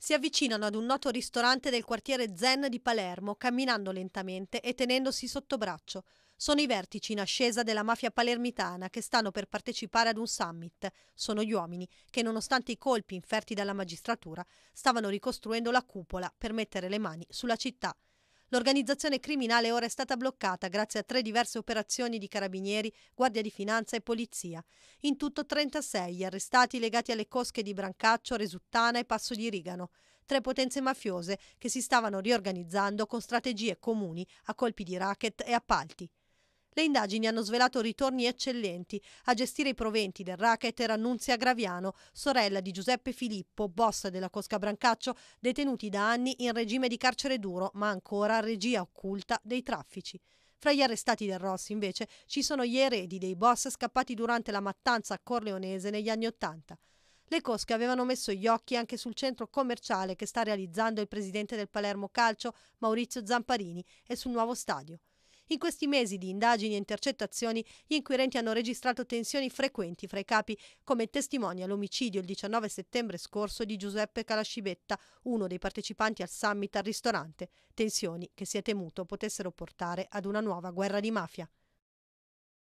Si avvicinano ad un noto ristorante del quartiere Zen di Palermo, camminando lentamente e tenendosi sotto braccio. Sono i vertici in ascesa della mafia palermitana che stanno per partecipare ad un summit. Sono gli uomini che, nonostante i colpi inferti dalla magistratura, stavano ricostruendo la cupola per mettere le mani sulla città. L'organizzazione criminale ora è stata bloccata grazie a tre diverse operazioni di carabinieri, guardia di finanza e polizia. In tutto 36 gli arrestati legati alle cosche di Brancaccio, Resuttana e Passo di Rigano. Tre potenze mafiose che si stavano riorganizzando con strategie comuni a colpi di racket e appalti. Le indagini hanno svelato ritorni eccellenti. A gestire i proventi del racket era Nunzia Graviano, sorella di Giuseppe Filippo, boss della Cosca Brancaccio, detenuti da anni in regime di carcere duro, ma ancora regia occulta dei traffici. Fra gli arrestati del Rossi, invece, ci sono gli eredi dei boss scappati durante la mattanza corleonese negli anni Ottanta. Le cosche avevano messo gli occhi anche sul centro commerciale che sta realizzando il presidente del Palermo Calcio, Maurizio Zamparini, e sul nuovo stadio. In questi mesi di indagini e intercettazioni gli inquirenti hanno registrato tensioni frequenti fra i capi, come testimonia l'omicidio il 19 settembre scorso di Giuseppe Calascibetta, uno dei partecipanti al summit al ristorante, tensioni che si è temuto potessero portare ad una nuova guerra di mafia.